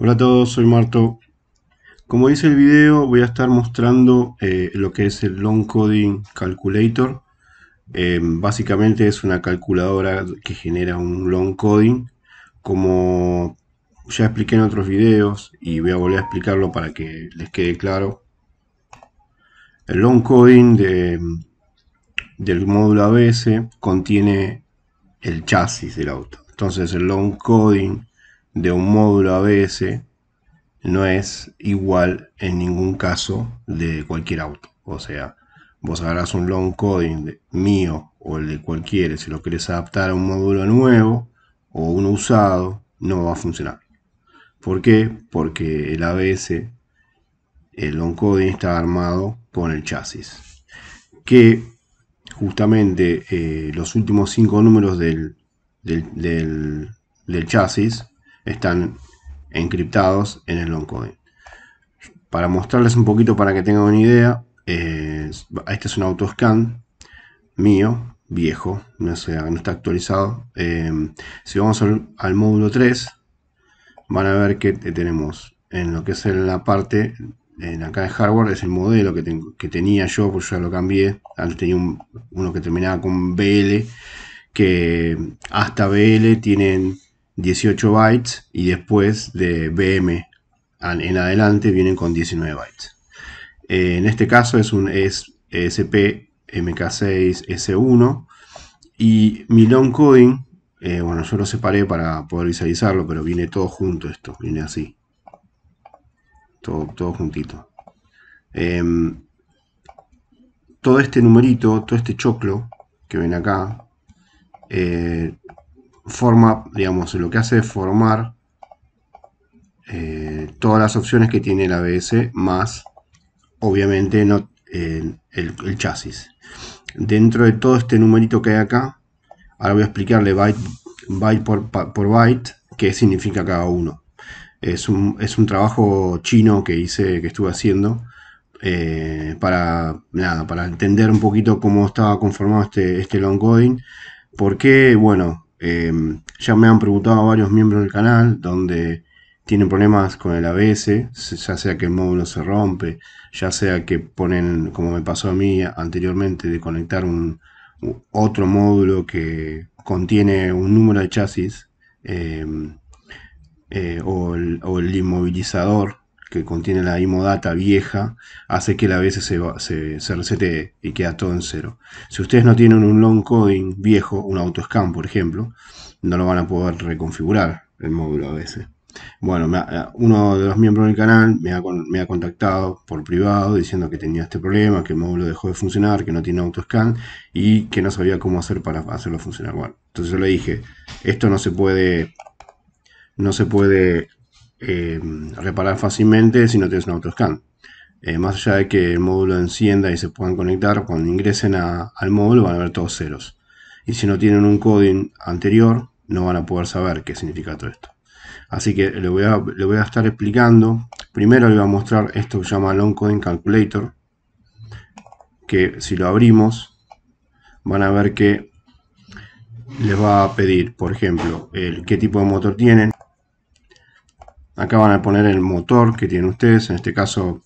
Hola a todos, soy Marto. Como dice el video, voy a estar mostrando eh, lo que es el Long Coding Calculator. Eh, básicamente es una calculadora que genera un long coding. Como ya expliqué en otros videos y voy a volver a explicarlo para que les quede claro. El long coding de, del módulo ABS contiene el chasis del auto. Entonces el long coding de un módulo ABS no es igual en ningún caso de cualquier auto. O sea, vos agarrás un long coding mío o el de cualquiera, si lo querés adaptar a un módulo nuevo o uno usado, no va a funcionar. ¿Por qué? Porque el ABS, el long coding está armado con el chasis. Que justamente eh, los últimos cinco números del, chasis están encriptados en el long code. Para mostrarles un poquito para que tengan una idea, eh, este es un autoscan mío, viejo, no, sea, no está actualizado. Em, si vamos al, al módulo 3, van a ver que tenemos en lo que es en la parte en acá en hardware es el modelo que, tenía yo, pues ya lo cambié. Antes tenía uno que terminaba con BL, que hasta BL tienen 18 bytes y después de BM en adelante vienen con 19 bytes. Eh, en este caso es un e SP e MK6S1 y mi long coding, eh, bueno yo lo separé para poder visualizarlo, pero viene todo junto esto, viene así todo, juntito. Em, todo este numerito, todo este choclo que ven acá, eh, forma, digamos, lo que hace es formar eh, todas las opciones que tiene el ABS, más, obviamente, no, el, el, chasis. Dentro de todo este numerito que hay acá, ahora voy a explicarle byte, por, por byte qué significa cada uno. Es un, es un trabajo chino que hice, que estuve haciendo, eh, para, nada, para entender un poquito cómo estaba conformado este, este long coding. Porque, bueno, em, ya me han preguntado a varios miembros del canal donde tienen problemas con el ABS, ya sea que el módulo se rompe, ya sea que ponen, como me pasó a mí anteriormente, de conectar un, otro módulo que contiene un número de chasis. Em, eh, o, el, inmovilizador que contiene la imodata vieja hace que la veces se, se, resete y queda todo en cero. Si ustedes no tienen un long coding viejo, un auto-scan por ejemplo, no lo van a poder reconfigurar el módulo a Bueno, uno de los miembros del canal me ha, contactado por privado diciendo que tenía este problema, que el módulo dejó de funcionar, que no tiene auto-scan. y que no sabía cómo hacer para hacerlo funcionar. Bueno, entonces yo le dije, esto no se puede no se puede eh, reparar fácilmente si no tienes un autoscan. Eh, más allá de que el módulo encienda y se puedan conectar, cuando ingresen al módulo van a ver todos ceros. Y si no tienen un coding anterior, no van a poder saber qué significa todo esto. Así que lo voy a, estar explicando. Primero le voy a mostrar esto que se llama Long Coding Calculator. Que si lo abrimos, van a ver que les va a pedir, por ejemplo, el, qué tipo de motor tienen, Acá van a poner el motor que tienen ustedes. En este caso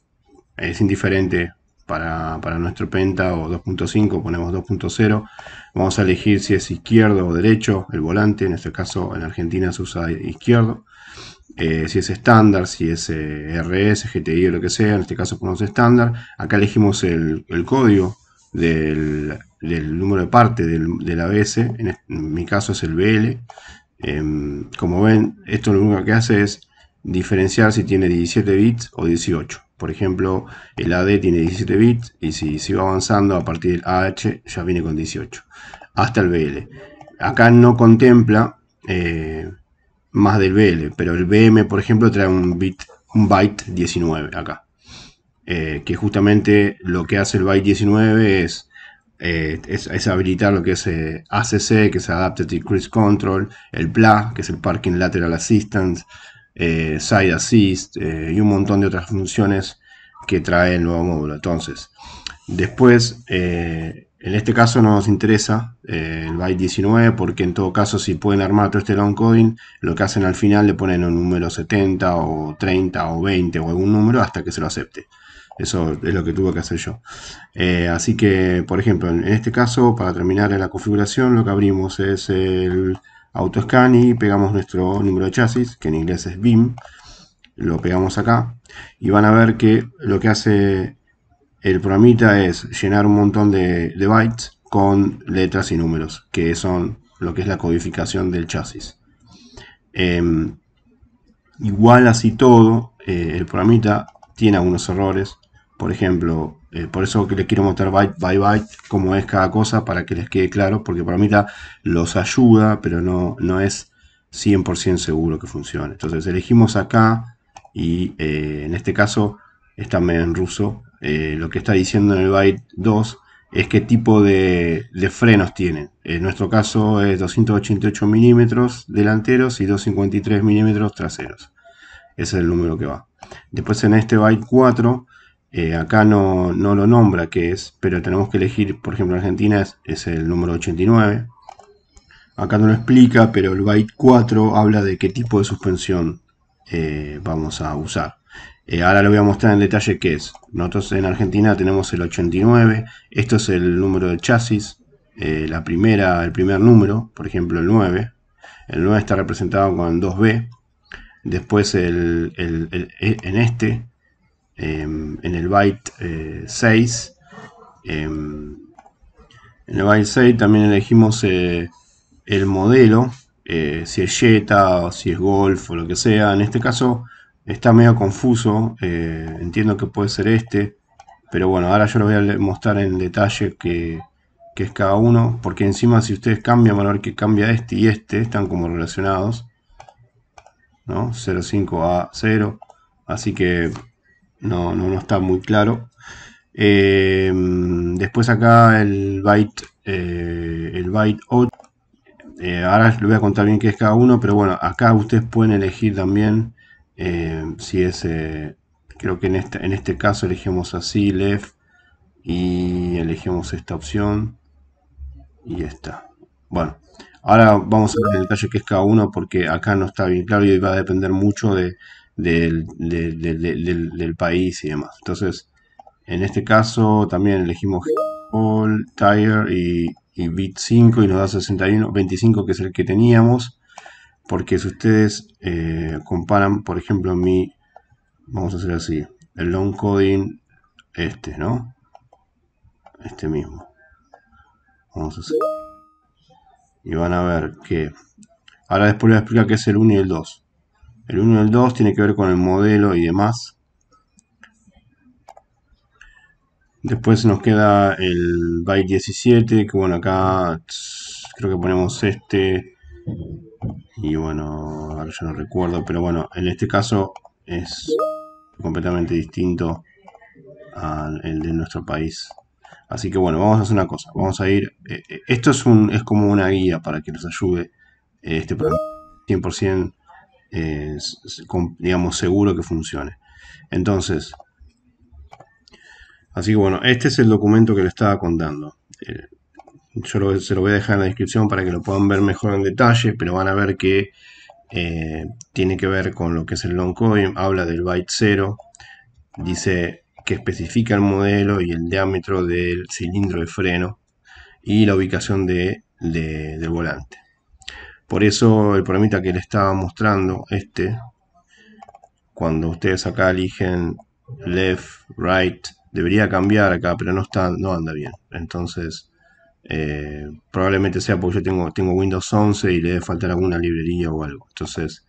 es indiferente para, nuestro Penta o 2.5. Ponemos 2.0. Vamos a elegir si es izquierdo o derecho el volante. En este caso en Argentina se usa izquierdo. Eh, si es estándar, si es eh, RS, GTI o lo que sea. En este caso ponemos estándar. Acá elegimos el, código del, número de parte del, ABS. En, mi caso es el BL. Em, como ven, esto lo único que hace es diferenciar si tiene 17 bits o 18. Por ejemplo, el AD tiene 17 bits y si va avanzando a partir del AH ya viene con 18. Hasta el BL. Acá no contempla eh, más del BL, pero el BM, por ejemplo, trae un, bit, un byte 19 acá. Eh, que justamente lo que hace el byte 19 eh, es, es, habilitar lo que es ACC, que es Adaptive Cruise Control, el PLA, que es el Parking Lateral Assistance, eh, Side Assist eh, y un montón de otras funciones que trae el nuevo módulo. Entonces, después, eh, en este caso no nos interesa el byte 19 porque en todo caso si pueden armar todo este long coin lo que hacen al final le ponen un número 70 o 30 o 20 o algún número hasta que se lo acepte. Eso es lo que tuve que hacer yo. así que, por ejemplo, en este caso, para terminar la configuración, lo que abrimos es el AutoScan y pegamos nuestro número de chasis, que en inglés es BIM. Lo pegamos acá y van a ver que lo que hace el programita es llenar un montón de, bytes con letras y números, que son lo que es la codificación del chasis. Em, igual así todo, eh, el programita tiene algunos errores. Por ejemplo, eh, por eso que les quiero mostrar byte by byte cómo es cada cosa para que les quede claro, porque para mí los ayuda, pero no, es 100% seguro que funcione. Entonces elegimos acá y eh, en este caso está en ruso. Eh, lo que está diciendo en el byte 2 es qué tipo de, de, frenos tienen. En nuestro caso es 288 milímetros delanteros y 253 milímetros traseros. Ese es el número que va. Después en este byte 4 eh, acá no, lo nombra qué es, pero tenemos que elegir, por ejemplo, en Argentina es, el número 89. Acá no lo explica, pero el byte 4 habla de qué tipo de suspensión eh, vamos a usar. Eh, ahora le voy a mostrar en detalle qué es. Nosotros en Argentina tenemos el 89, esto es el número de chasis, la primera, el primer número, por ejemplo el 9. El 9 está representado con 2B. Después el, e, en este Em, en el byte 6. Eh, em, en el byte 6 también elegimos eh, el modelo, eh, si es Jetta o si es Golf o lo que sea. En este caso está medio confuso, entiendo que puede ser este, pero bueno, ahora yo lo voy a mostrar en detalle que, es cada uno, porque encima si ustedes cambian, van a ver que cambia este y este, están como relacionados, ¿no? 05 a 0, así que no, no, está muy claro. Eh, después acá el byte, eh, el byte 8. Eh, ahora les voy a contar bien qué es cada uno, pero bueno, acá ustedes pueden elegir también si es, creo que en este, en este caso elegimos así, left, y elegimos esta opción, y está Bueno, ahora vamos a ver en detalle qué es cada uno, porque acá no está bien claro y va a depender mucho de, del, país y demás. Entonces, en este caso también elegimos All, Tire y, Bit 5 y nos da 61, 25 que es el que teníamos. Porque si ustedes eh, comparan, por ejemplo, mi, vamos a hacer así, el long coding, este, ¿no? Este mismo. Vamos a hacer. Y van a ver que, ahora después les voy a explicar qué es el 1 y el 2. El 1 y el 2 tiene que ver con el modelo y demás. Después nos queda el byte 17, que bueno, acá creo que ponemos este. Y bueno, ahora ya no recuerdo, pero bueno, en este caso es completamente distinto al el de nuestro país. Así que bueno, vamos a hacer una cosa. Vamos a ir... Eh, eh, esto es, un, es como una guía para que nos ayude eh, este programa 100% eh, digamos, seguro que funcione. Entonces, así que bueno, este es el documento que le estaba contando. Eh, yo se lo voy a dejar en la descripción para que lo puedan ver mejor en detalle, pero van a ver que eh, tiene que ver con lo que es el long coin, habla del byte 0, dice que especifica el modelo y el diámetro del cilindro de freno y la ubicación de, del volante. Por eso el programita que le estaba mostrando, este, cuando ustedes acá eligen left, right, debería cambiar acá, pero no, está, no anda bien. Entonces, eh, probablemente sea porque yo tengo, Windows 11 y le debe faltar alguna librería o algo. Entonces,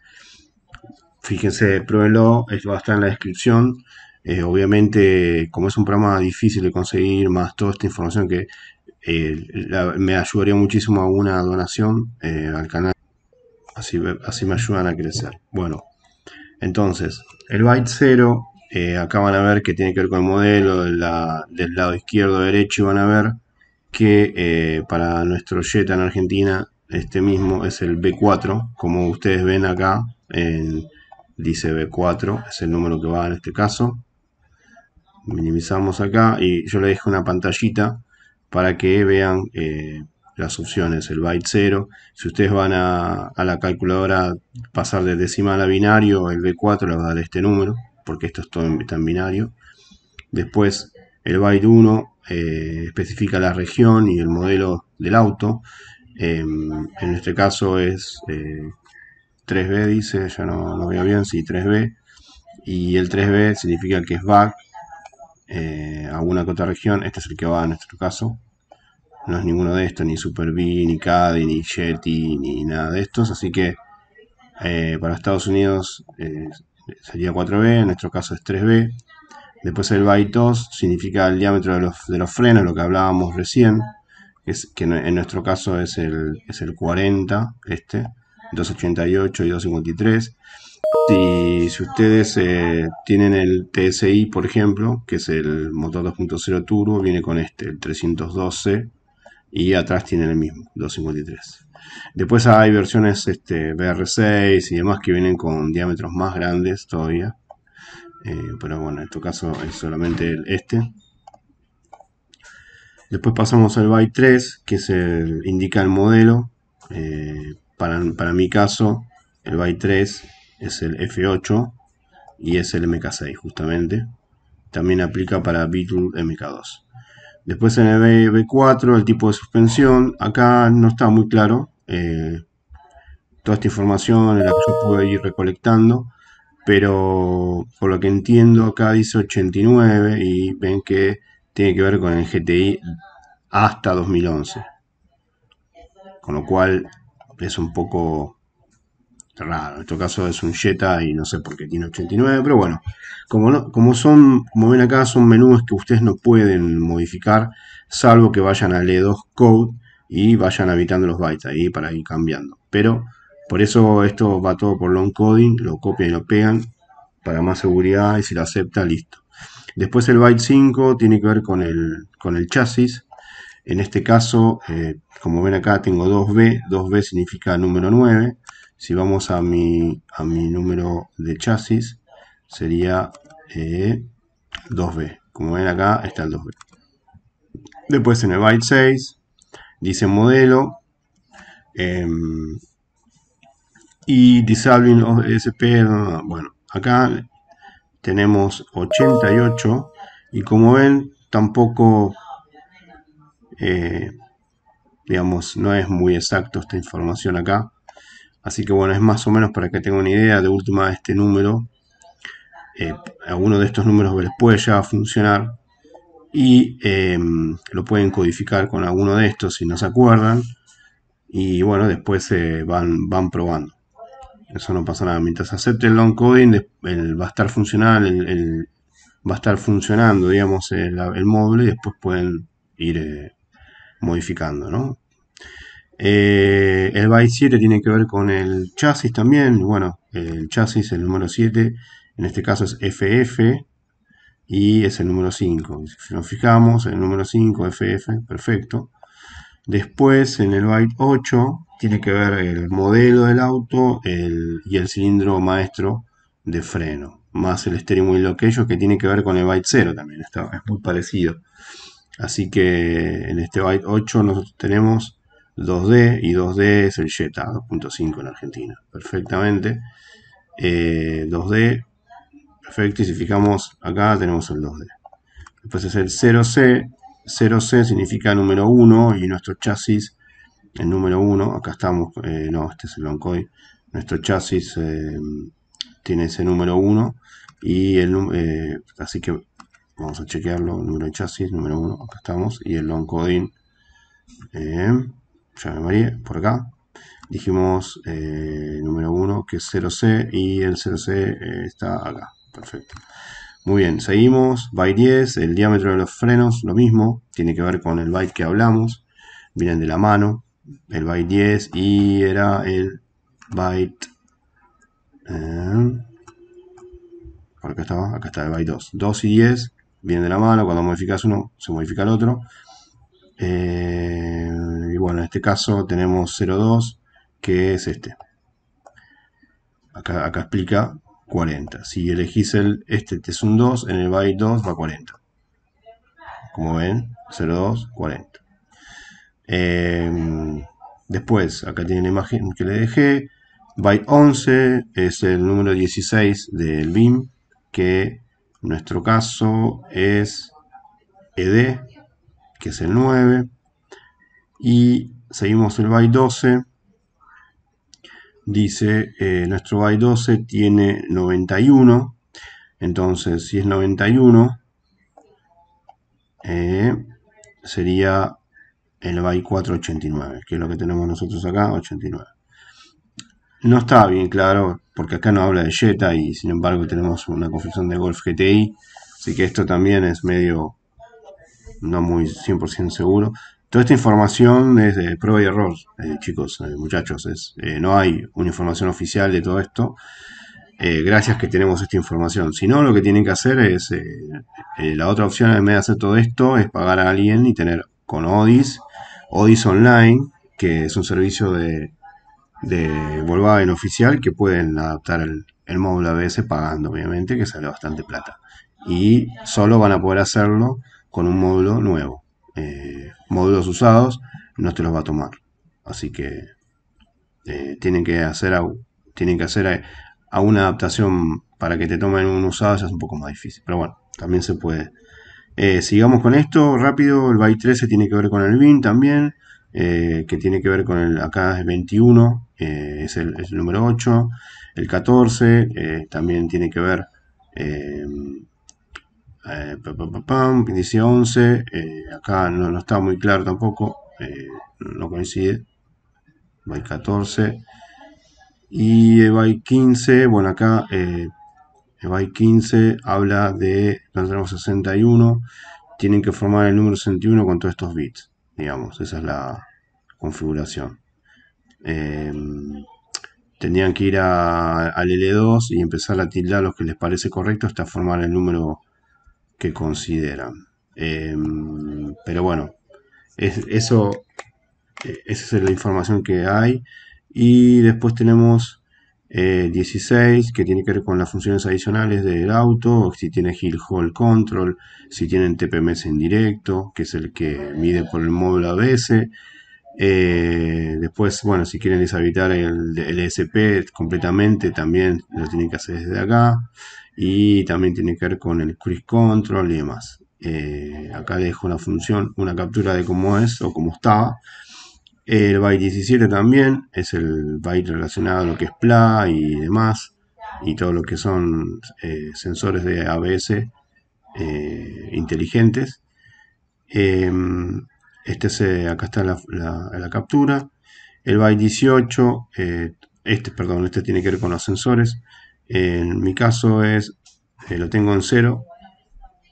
fíjense, pruébelo, esto va a estar en la descripción. Eh, obviamente, como es un programa difícil de conseguir, más toda esta información que eh, me ayudaría muchísimo a una donación eh, al canal. Así, así me ayudan a crecer. Bueno, entonces, el byte 0, acá van a ver que tiene que ver con el modelo del lado izquierdo derecho, y van a ver que para nuestro Jetta en Argentina, este mismo es el B4, como ustedes ven acá, dice B4, es el número que va en este caso minimizamos acá y yo le dejo una pantallita para que vean eh, las opciones, el byte 0. Si ustedes van a, la calculadora pasar de decimal a binario, el B4 le va a dar este número, porque esto es todo en, binario. Después el byte 1 eh, especifica la región y el modelo del auto. Em, en este caso es 3B, eh, dice, ya no, no veo bien, si 3B. Y el 3B significa que es back, eh, alguna que otra región. Este es el que va en nuestro caso. No es ninguno de estos, ni Super B, ni Caddy, ni Yeti, ni nada de estos. Así que eh, para Estados Unidos eh, sería 4B, en nuestro caso es 3B. Después el byte 2 significa el diámetro de los, de frenos, lo que hablábamos recién, que, es, que en nuestro caso es el, es el 40, este, 288 y 253. Si, si ustedes eh, tienen el TSI, por ejemplo, que es el motor 2.0 turbo, viene con este, el 312, y atrás tiene el mismo, 253. Después hay versiones este, BR6 y demás que vienen con diámetros más grandes todavía. Eh, pero bueno, en este caso es solamente este. Después pasamos al byte 3, que es indica el modelo. Eh, para, para, mi caso, el byte 3 es el F8 y es el MK6 justamente. También aplica para Beetle MK2. Después en el B4 el tipo de suspensión. Acá no está muy claro. Eh, toda esta información la que yo pude ir recolectando. Pero por lo que entiendo acá dice 89 y ven que tiene que ver con el GTI hasta 2011. Con lo cual es un poco raro, en este caso es un Jetta y no sé por qué tiene 89, pero bueno, como, como son, como ven acá, son menús que ustedes no pueden modificar, salvo que vayan al E2 Code y vayan habitando los bytes ahí para ir cambiando. Pero por eso esto va todo por long coding, lo copian y lo pegan para más seguridad y si lo acepta, listo. Después el byte 5 tiene que ver con el, con el chasis. En este caso, eh, como ven acá, tengo 2B. 2B significa número 9. Si vamos a mi, mi número de chasis, sería 2B. Eh, como ven acá, está el 2B. Después en el byte 6, dice modelo. Em, y disabling SP, bueno, acá tenemos 88 y como ven tampoco eh, digamos no es muy exacto esta información acá Así que bueno, es más o menos para que tengan una idea de última este número. Eh, alguno de estos números les puede ya funcionar y em, lo pueden codificar con alguno de estos si no se acuerdan. Y bueno, después se van, van probando. Eso no pasa nada. Mientras acepte el long coding, va a estar funcional, va a estar funcionando, digamos, el, móvil y después pueden ir eh, modificando, ¿no? Eh, el byte 7 tiene que ver con el chasis también. Bueno, el chasis, el número 7, en este caso es FF y es el número 5. Si nos fijamos, el número 5, FF, perfecto. Después, en el byte 8, tiene que ver el modelo del auto y el cilindro maestro de freno, más el steering y lo que tiene que ver con el byte 0 también, está, es muy parecido. Así que en este byte 8 nosotros tenemos 2D y 2D es el Jetta 2.5 en Argentina. Perfectamente. 2D, eh, perfecto. Y si fijamos acá tenemos el 2D. Después es el 0C. 0C significa número 1 y nuestro chasis, el número 1, acá estamos, eh, no, este es el Loncoy. Nuestro chasis eh, tiene ese número 1 y el así que vamos a chequearlo, número de chasis, número 1, acá estamos, y el long coding ya me mareé, por acá. Dijimos eh, número 1 que es 0C y el 0C eh, está acá. Perfecto. Muy bien, seguimos. Byte 10, el diámetro de los frenos, lo mismo. Tiene que ver con el byte que hablamos. Vienen de la mano. El byte 10 y era el byte... Eh, acá estaba, acá está el byte 2. 2 y 10 vienen de la mano. Cuando modificas uno, se modifica el otro. Eh, y bueno, en este caso tenemos 0,2, que es este. Acá, explica 40. Si elegís el, este es un 2, en el byte 2 va 40. Como ven, 0,2, 40. Em, después, acá tiene la imagen que le dejé. Byte 11 es el número 16 del BIM, que en nuestro caso es ED que es el 9. Y seguimos el by 12. Dice, eh, nuestro by 12 tiene 91. Entonces, si es 91, eh, sería el by 489, que es lo que tenemos nosotros acá, 89. No está bien claro, porque acá no habla de Jetta y sin embargo tenemos una confusión de Golf GTI, así que esto también es medio no muy 100% seguro. Toda esta información es de prueba y error, eh, chicos, eh, muchachos. Es, eh, no hay una información oficial de todo esto. gracias que tenemos esta información. Si no, lo que tienen que hacer es, la otra opción en vez de hacer todo esto, es pagar a alguien y tener con Odis, Odis Online, que es un servicio de, de en oficial que pueden adaptar el módulo ABS pagando, obviamente, que sale bastante plata. Y solo van a poder hacerlo con un módulo nuevo. Eh, módulos usados no te los va a tomar. Así que eh, tienen que hacer, a, tienen que hacer eh, a, una adaptación para que te tomen un usado ya es un poco más difícil. Pero bueno, también se puede. sigamos con esto rápido. El byte 13 tiene que ver con el bin también. que tiene que ver con el acá es 21, es, el, es, el, número 8. El 14 también tiene que ver eh, pam, 11, eh, acá no, está muy claro tampoco, eh, no coincide, by 14 y eh, byte 15, bueno acá byte 15 habla de, 61, tienen que formar el número 61 con todos estos bits, digamos, esa es la configuración. Em, tendrían que ir al L2 y empezar a tildar los que les parece correcto hasta formar el número que consideran. Em, pero bueno, es, eso, eh, esa es la información que hay. Y después tenemos 16, eh, que tiene que ver con las funciones adicionales del auto, si tiene Hill Hall Control, si tienen TPMS en directo, que es el que mide por el módulo ABS. Eh, después, bueno, si quieren deshabilitar el ESP e completamente, también lo tienen que hacer desde acá y también tiene que ver con el cruise control y demás. Eh, acá dejo una función, una captura de cómo es o cómo estaba. El byte 17 también es el byte relacionado a lo que es PLA y demás, y todo lo que son eh, sensores de ABS eh, inteligentes. Em, este se, acá está la, la, captura. El byte 18, este, perdón, este tiene que ver con los sensores. En mi caso es, eh, lo tengo en cero,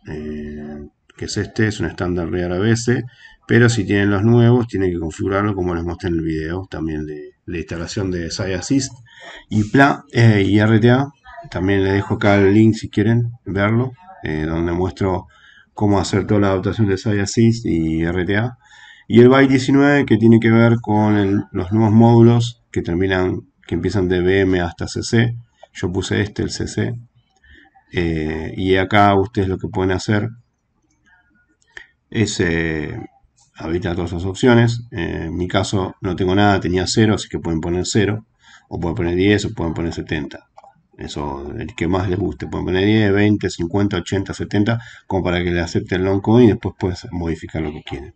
eh, que es este, es un estándar Real veces, pero si tienen los nuevos, tienen que configurarlo como les mostré en el video, también de la instalación de SciAssist y, PLA, eh, y RTA. También les dejo acá el link si quieren verlo, donde muestro cómo hacer toda la adaptación de SciAssist y RTA. Y el byte 19 que tiene que ver con los nuevos módulos que terminan, que empiezan de BM hasta CC, yo puse este, el CC. Eh, y acá ustedes lo que pueden hacer es eh, todas las opciones. Eh, en mi caso no tengo nada, tenía 0, así que pueden poner 0. O pueden poner 10 o pueden poner 70. Eso, el que más les guste. Pueden poner 10, 20, 50, 80, 70, como para que le acepte el long coin. y después puedes modificar lo que quieren.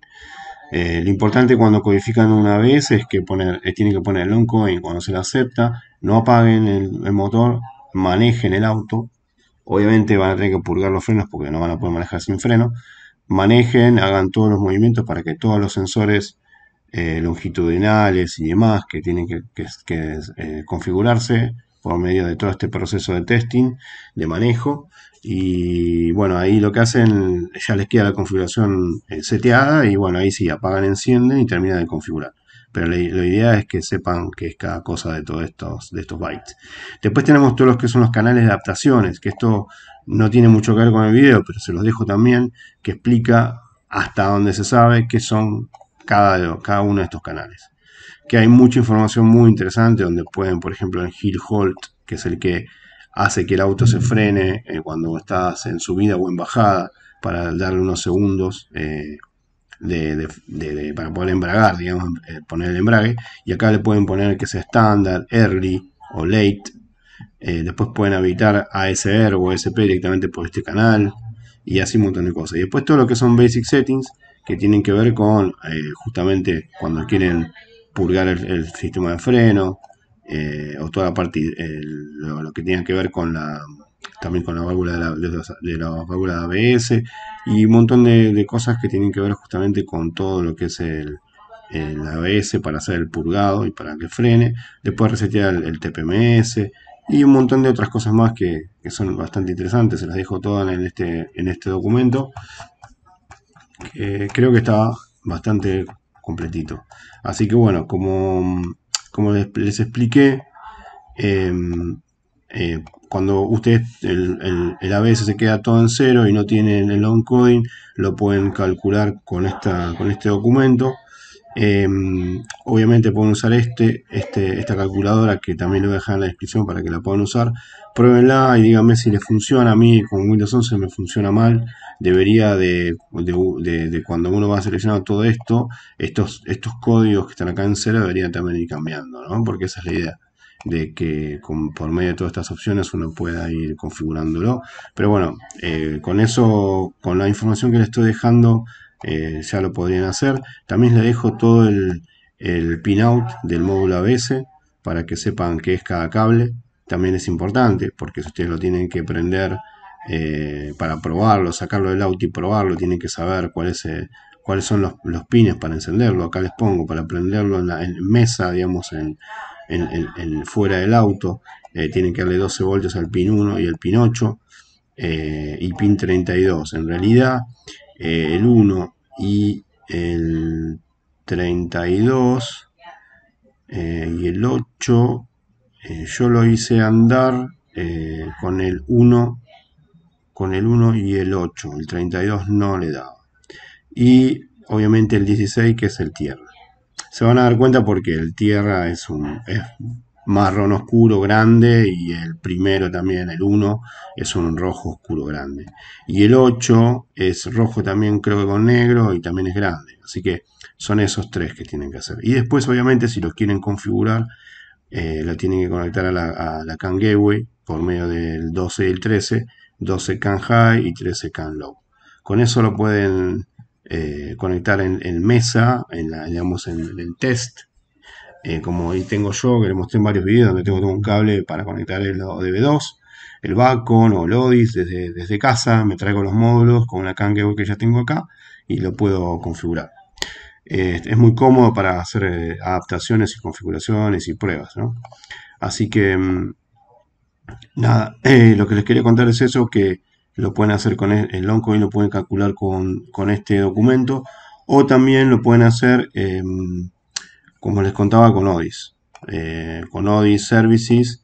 Eh, lo importante cuando codifican una vez es que poner, eh, tienen que poner el y cuando se la acepta, no apaguen el, motor, manejen el auto, obviamente van a tener que purgar los frenos porque no van a poder manejar sin freno, manejen, hagan todos los movimientos para que todos los sensores eh, longitudinales y demás que tienen que configurarse por medio de todo este proceso de testing, de manejo, y bueno, ahí lo que hacen, ya les queda la configuración eh, seteada y bueno, ahí sí, apagan, encienden y terminan de configurar. Pero la, idea es que sepan qué es cada cosa de todos estos, de estos bytes. Después tenemos todos los que son los canales de adaptaciones, que esto no tiene mucho que ver con el video, pero se los dejo también, que explica hasta dónde se sabe qué son cada, cada uno de estos canales. Que hay mucha información muy interesante donde pueden, por ejemplo, en Hill Holt, que es el que hace que el auto se frene eh, cuando estás en subida o en bajada para darle unos segundos eh, para poder embragar, digamos, eh, poner el embrague. Y acá le pueden poner que sea estándar, early o late. después pueden habilitar ASR o ASP directamente por este canal y así un montón de cosas. Y después todo lo que son basic settings que tienen que ver con justamente cuando quieren purgar el sistema de freno, eh, o toda la parte, lo, que tiene que ver con la también con la válvula de la, válvula de ABS y un montón de, cosas que tienen que ver justamente con todo lo que es el, ABS para hacer el purgado y para que frene, después resetear el, TPMS y un montón de otras cosas más que, que, son bastante interesantes, se las dejo todas en este, en este documento, creo que está bastante completito. Así que bueno, como como les, expliqué, em, eh, cuando ustedes el, el, ABS se queda todo en cero y no tienen el on coding, lo pueden calcular con, esta, con este documento. Em, obviamente pueden usar este, este, esta calculadora que también lo voy a dejar en la descripción para que la puedan usar. Pruébenla y díganme si les funciona. A mí con Windows 11 me funciona mal. Debería de, de, cuando uno va seleccionando todo esto, estos, estos códigos que están acá en cero deberían también ir cambiando, ¿no? Porque esa es la idea de que por medio de todas estas opciones uno pueda ir configurándolo. Pero bueno, eh, con eso, con la información que les estoy dejando, eh, ya lo podrían hacer. También les dejo todo el, pin pinout del módulo ABS para que sepan que es cada cable. También es importante porque si ustedes lo tienen que prender eh, para probarlo, sacarlo del auto y probarlo, tienen que saber eh, cuáles son los, pines para encenderlo. Acá les pongo para prenderlo en, la, mesa, digamos, en, fuera del auto. tienen que darle 12 voltios al pin 1 y el pin 8 y pin 32. En realidad, eh, el 1 y el 32 eh, y el 8 eh, yo lo hice andar con el 1 con el 1 y el 8 el 32 no le daba y obviamente el 16 que es el tierra se van a dar cuenta porque el tierra es un es marrón oscuro grande y el primero también, el 1, es un rojo oscuro grande. Y el 8 es rojo también creo que con negro y también es grande. Así que son esos tres que tienen que hacer. Y después obviamente si los quieren configurar, la eh, lo tienen que conectar a la, a CAN Gateway por medio del 12 y el 13, 12 CAN High y 13 CAN Low. Con eso lo pueden eh, conectar en, en mesa, en la, digamos en el test eh, como ahí tengo yo, que le mostré en varios videos donde tengo, un cable para conectar el DB2, el Bacon o el Odis desde, desde casa, me traigo los módulos con la CAN que ya tengo acá y lo puedo configurar. Eh, es muy cómodo para hacer eh, adaptaciones y configuraciones y pruebas, Así que, mm, nada, lo que les quería contar es eso, que lo pueden hacer con el, Longco Longcoin, lo pueden calcular con, con, este documento, o también lo pueden hacer como les contaba con Odis. Eh, con Odis Services,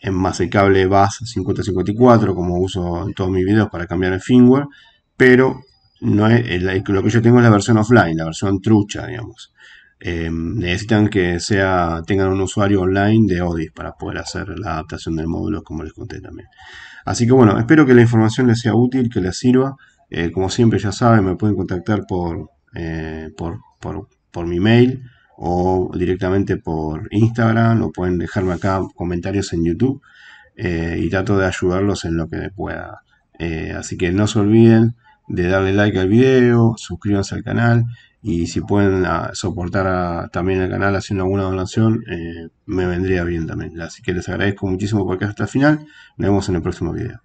en más el cable BAS 5054, como uso en todos mis videos para cambiar el firmware, pero no lo que yo tengo es la versión offline, la versión trucha, digamos. Em, necesitan que sea, tengan un usuario online de Odis para poder hacer la adaptación del módulo, como les conté también. Así que bueno, espero que la información les sea útil, que les sirva. Eh, como siempre, ya saben, me pueden contactar por, eh, por, por mi mail o directamente por Instagram o pueden dejarme acá comentarios en YouTube eh, y trato de ayudarlos en lo que pueda. Eh, así que no se olviden de darle like al video, suscríbanse al canal y si pueden ah, soportar ah, también el canal haciendo alguna donación, eh, me vendría bien también. Así que les agradezco muchísimo por acá hasta el final. Nos vemos en el próximo video.